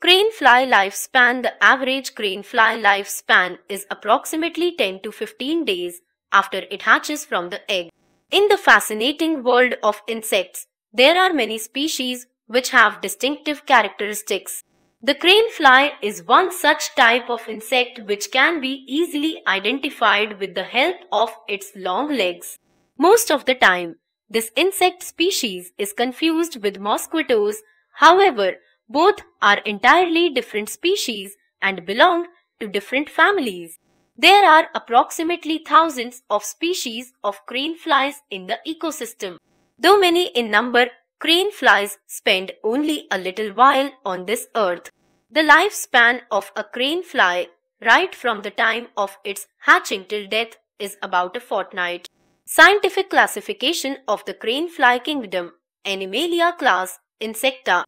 Crane fly lifespan The average crane fly lifespan is approximately 10 to 15 days after it hatches from the egg. In the fascinating world of insects, there are many species which have distinctive characteristics. The crane fly is one such type of insect which can be easily identified with the help of its long legs. Most of the time, this insect species is confused with mosquitoes. However, both are entirely different species and belong to different families. There are approximately thousands of species of crane flies in the ecosystem. Though many in number, crane flies spend only a little while on this earth. The lifespan of a crane fly right from the time of its hatching till death is about a fortnight. Scientific classification of the crane fly kingdom, Animalia class, Insecta.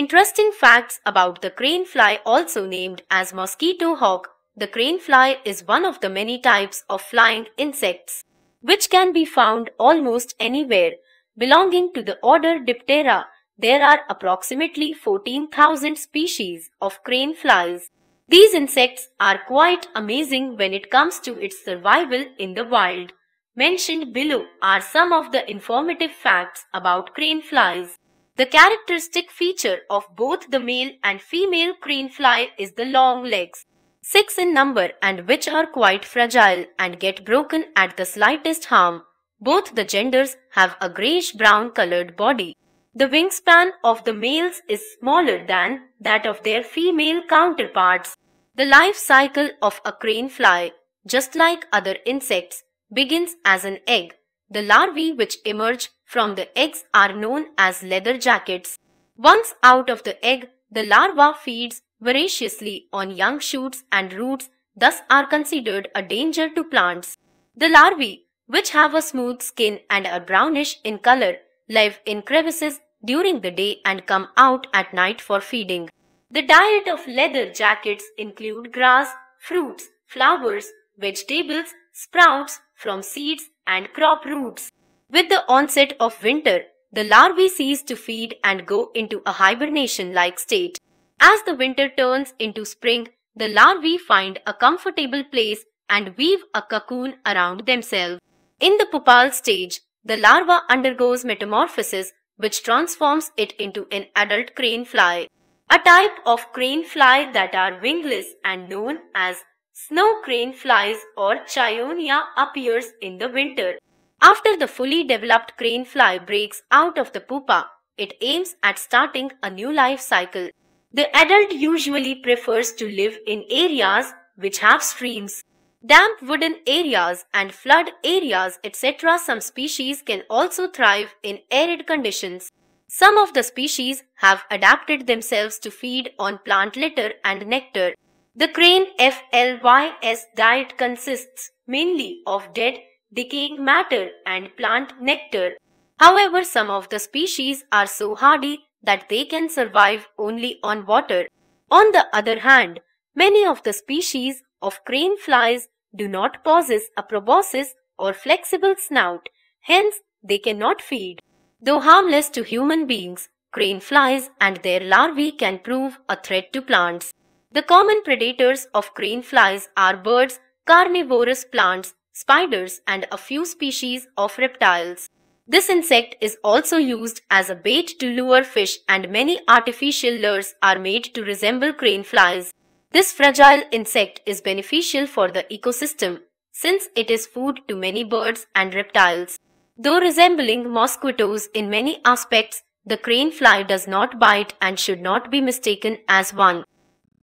Interesting facts about the crane fly also named as mosquito hawk. The crane fly is one of the many types of flying insects which can be found almost anywhere. Belonging to the order Diptera, there are approximately 14,000 species of crane flies. These insects are quite amazing when it comes to its survival in the wild. Mentioned below are some of the informative facts about crane flies. The characteristic feature of both the male and female crane fly is the long legs, six in number and which are quite fragile and get broken at the slightest harm. Both the genders have a grayish-brown colored body. The wingspan of the males is smaller than that of their female counterparts. The life cycle of a crane fly, just like other insects, begins as an egg the larvae which emerge from the eggs are known as leather jackets. Once out of the egg, the larva feeds voraciously on young shoots and roots, thus are considered a danger to plants. The larvae, which have a smooth skin and are brownish in color, live in crevices during the day and come out at night for feeding. The diet of leather jackets include grass, fruits, flowers, vegetables, sprouts from seeds and crop roots. With the onset of winter, the larvae cease to feed and go into a hibernation-like state. As the winter turns into spring, the larvae find a comfortable place and weave a cocoon around themselves. In the pupal stage, the larva undergoes metamorphosis which transforms it into an adult crane fly, a type of crane fly that are wingless and known as Snow crane flies or chionia appears in the winter. After the fully developed crane fly breaks out of the pupa, it aims at starting a new life cycle. The adult usually prefers to live in areas which have streams. Damp wooden areas and flood areas etc. Some species can also thrive in arid conditions. Some of the species have adapted themselves to feed on plant litter and nectar. The crane FLYS diet consists mainly of dead, decaying matter and plant nectar. However, some of the species are so hardy that they can survive only on water. On the other hand, many of the species of crane flies do not possess a proboscis or flexible snout, hence they cannot feed. Though harmless to human beings, crane flies and their larvae can prove a threat to plants. The common predators of crane flies are birds, carnivorous plants, spiders and a few species of reptiles. This insect is also used as a bait to lure fish and many artificial lures are made to resemble crane flies. This fragile insect is beneficial for the ecosystem since it is food to many birds and reptiles. Though resembling mosquitoes in many aspects, the crane fly does not bite and should not be mistaken as one.